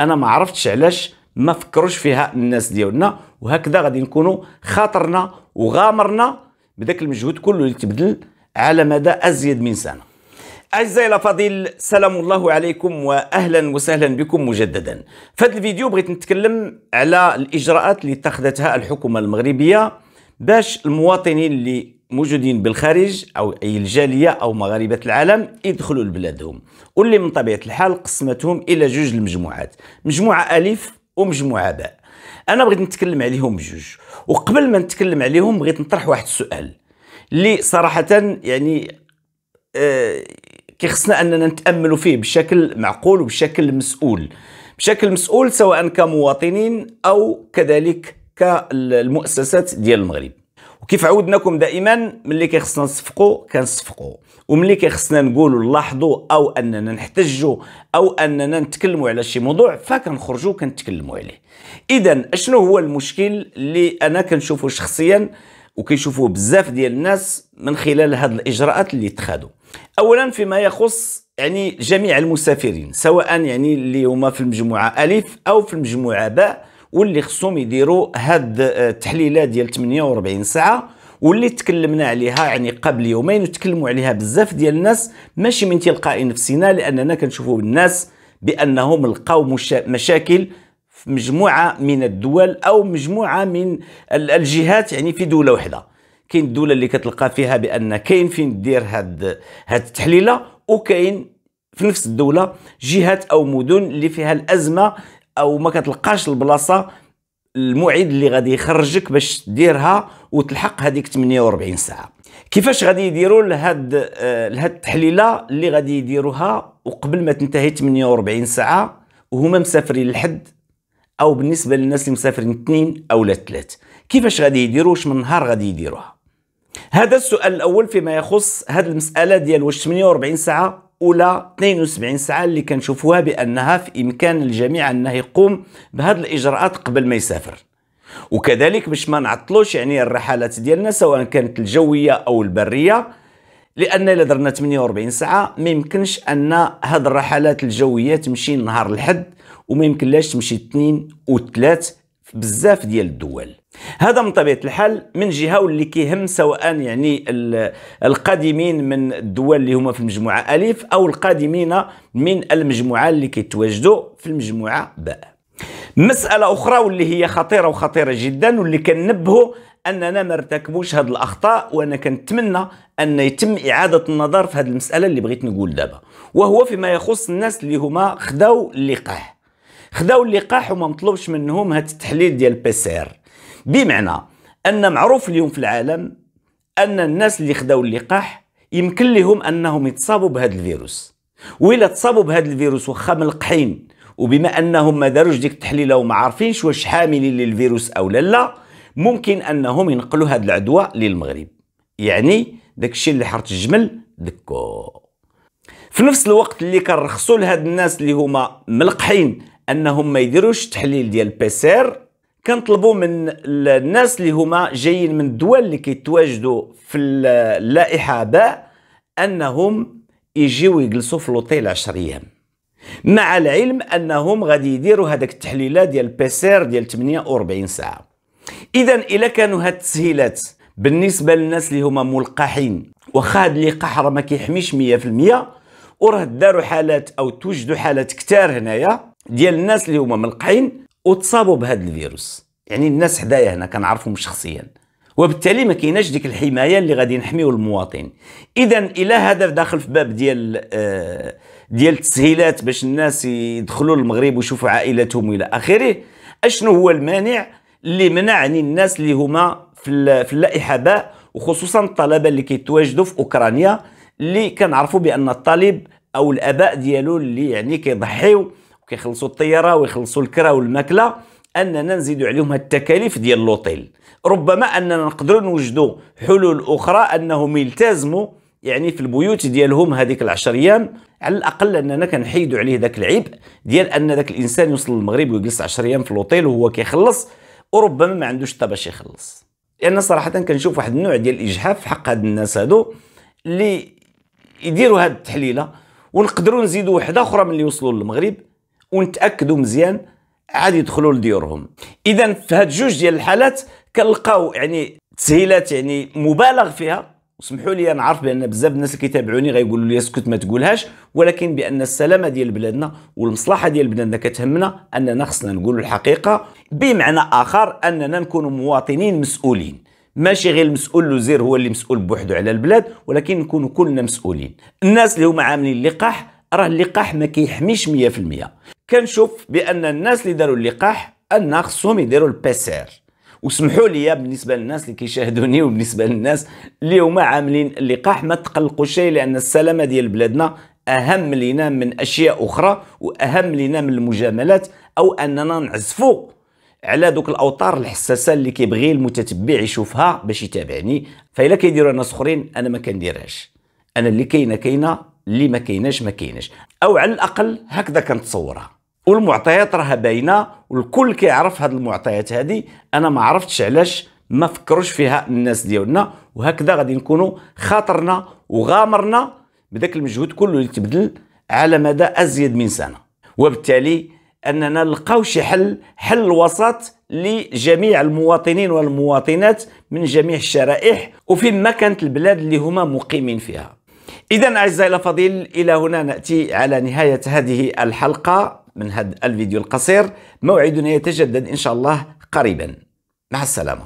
انا ما عرفتش علاش ما فكروش فيها الناس ديالنا وهكذا غادي نكونوا خاطرنا وغامرنا بداك المجهود كله اللي تبذل على مدى ازيد من سنه اعزائي الافاضل سلام الله عليكم واهلا وسهلا بكم مجددا في هذا الفيديو بغيت نتكلم على الاجراءات اللي اتخذتها الحكومه المغربيه باش المواطنين اللي موجودين بالخارج او اي الجاليه او مغاربه العالم يدخلوا لبلادهم واللي من طبيعه الحال قسمتهم الى جوج المجموعات مجموعه الف ومجموعه باء انا بغيت نتكلم عليهم بجوج وقبل ما نتكلم عليهم بغيت نطرح واحد السؤال اللي صراحه يعني آه كيخصنا اننا نتاملوا فيه بشكل معقول وبشكل مسؤول بشكل مسؤول سواء كمواطنين او كذلك كالمؤسسات ديال المغرب وكيف عودناكم دائما ملي كيخصنا نصفقوا كنصفقوا وملي كيخصنا نقولوا لاحظوا او اننا نحتجوا او اننا نتكلموا على شي موضوع فكنخرجوا كنتكلموا عليه اذا اشنو هو المشكل اللي انا كنشوفه شخصيا وكيشوفوه بزاف ديال الناس من خلال هذه الاجراءات اللي اتخذوا اولا فيما يخص يعني جميع المسافرين سواء يعني اللي هما في المجموعه الف او في المجموعه باء واللي خصهم يديروا هاد آه، التحليلات ديال 48 ساعه واللي تكلمنا عليها يعني قبل يومين وتكلموا عليها بزاف ديال الناس ماشي من تلقاء نفسنا لاننا كنشوفوا الناس بانهم لقاو مشاكل في مجموعه من الدول او مجموعه من الجهات يعني في دوله واحده كاين الدوله اللي كتلقى فيها بان كاين فين دير هاد هاد التحليله وكاين في نفس الدوله جهات او مدن اللي فيها الازمه او ما كتلقاش البلاصه الموعد اللي غادي يخرجك باش ديرها وتلحق هذيك 48 ساعه كيفاش غادي يديروا لهاد آه، لهاد التحليله اللي غادي يديروها وقبل ما تنتهي 48 ساعه وهما مسافرين لحد او بالنسبه للناس اللي مسافرين اثنين او ثلاث كيفاش غادي يديروا واش من نهار غادي يديروها هذا السؤال الاول فيما يخص هذه المساله ديال واش 48 ساعه اولى 72 ساعه اللي كنشوفوها بانها في امكان الجميع انه يقوم بهذه الاجراءات قبل ما يسافر وكذلك باش ما نعطلوش يعني الرحلات ديالنا سواء كانت الجويه او البريه لان الا درنا 48 ساعه ما يمكنش ان هذه الرحلات الجويه تمشي نهار الحد وما يمكنلاش تمشي اثنين وثلاث بزاف ديال الدول هذا من طبيعه الحال من جهه واللي كيهم سواء يعني القادمين من الدول اللي هما في المجموعه الف او القادمين من المجموعه اللي كيتواجدوا في المجموعه باء مساله اخرى واللي هي خطيره وخطيره جدا واللي كنبهوا اننا ما ارتكبوش هاد الاخطاء وانا كنتمنى ان يتم اعاده النظر في هاد المساله اللي بغيت نقول دابا وهو فيما يخص الناس اللي هما خداو اللقاح خداو اللقاح وما مطلوبش منهم هاد التحليل ديال بي سي ار بمعنى ان معروف اليوم في العالم ان الناس اللي خداو اللقاح يمكن لهم انهم يتصابوا بهذا الفيروس وإلا تصابوا بهذا الفيروس واخا ملقحين وبما انهم ما داروش ديك التحليله وما عارفينش واش حاملين للفيروس او لا ممكن انهم ينقلوا هذا العدوى للمغرب يعني داك الشيء اللي حرت الجمل دكو في نفس الوقت اللي كنرخصوا لهاد الناس اللي هما ملقحين انهم ما يديروش تحليل ديال بي كنطلبوا من الناس اللي هما جايين من الدول اللي كيتواجدوا في اللائحه باء انهم يجيو يجلسوا في لوطيل 10 ايام مع العلم انهم غادي يديروا هذاك التحليله ديال بيسير ديال 48 ساعه اذا الا كانوا هاد التسهيلات بالنسبه للناس اللي هما ملقحين واخا هاد اللقاح راه ما كيحميش 100% وراه داروا حالات او توجدوا حالات كتار هنايا ديال الناس اللي هما ملقحين وتصابوا بهذا الفيروس يعني الناس حدايا هنا كنعرفهم شخصيا وبالتالي ما كايناش ديك الحمايه اللي غادي نحميو المواطن اذا الى هذا داخل في باب ديال آه، ديال التسهيلات باش الناس يدخلوا للمغرب ويشوفوا عائلتهم الى اخره اشنو هو المانع اللي منعني الناس اللي هما في اللائحه باء وخصوصا الطلبه اللي كيتواجدوا في اوكرانيا اللي كنعرفوا بان الطالب او الاباء ديالو اللي يعني كيضحيو وكيخلصوا الطياره ويخلصوا الكرا والماكله اننا نزيدوا عليهم التكاليف ديال لوطيل ربما اننا نقدروا نوجدوا حلول اخرى انهم يلتزموا يعني في البيوت ديالهم هذيك 10 ايام على الاقل اننا كنحيدوا عليه ذاك العبء ديال ان ذاك الانسان يوصل للمغرب ويجلس 10 ايام في لوطيل وهو كيخلص وربما ما عندوش حتى باش يخلص لان يعني صراحه كنشوف واحد النوع ديال الاجحاف في حق هاد الناس هادو اللي يديروا هاد التحليله ونقدروا نزيدوا وحده اخرى من اللي يوصلوا للمغرب ونتاكدوا مزيان عاد يدخلوا لديورهم اذا في هاد جوج ديال الحالات كنلقاو يعني تسهيلات يعني مبالغ فيها وسمحوا لي نعرف بان بزاف الناس اللي كيتابعوني غيقولوا لي اسكت ما تقولهاش ولكن بان السلامه ديال بلادنا والمصلحه ديال بلادنا كتهمنا اننا خصنا نقولوا الحقيقه بمعنى اخر اننا نكونوا مواطنين مسؤولين ماشي غير المسؤول الوزير هو اللي مسؤول بوحده على البلاد ولكن نكونوا كلنا مسؤولين الناس اللي هما عاملين اللقاح راه اللقاح ما كيحميش 100% كنشوف بان الناس اللي داروا اللقاح ان خصهم يديروا البيسير وسمحوا لي بالنسبه للناس اللي كيشاهدوني وبالنسبه للناس اللي هما عاملين اللقاح ما تقلقوا شيء لان السلامه ديال بلادنا اهم لينا من اشياء اخرى واهم لينا من المجاملات او اننا نعزفوا على دوك الاوتار الحساسه اللي كيبغي المتتبع يشوفها باش يتابعني فإلا كيديروا الناس اخرين انا ما كنديرهاش انا اللي كاينه كاينه اللي ما كايناش ما كايناش او على الاقل هكذا كنتصورها والمعطيات راها باينه والكل كيعرف هاد المعطيات هذه انا ما عرفتش علاش ما فكروش فيها الناس ديالنا وهكذا غادي نكونوا خاطرنا وغامرنا بداك المجهود كله اللي تبدل على مدى ازيد من سنه وبالتالي اننا نلقاو شي حل حل وسط لجميع المواطنين والمواطنات من جميع الشرائح وفين ما كانت البلاد اللي هما مقيمين فيها إذا أعزائي الأفاضل إلى هنا نأتي على نهاية هذه الحلقة من هذا الفيديو القصير موعدنا يتجدد إن شاء الله قريبا مع السلامة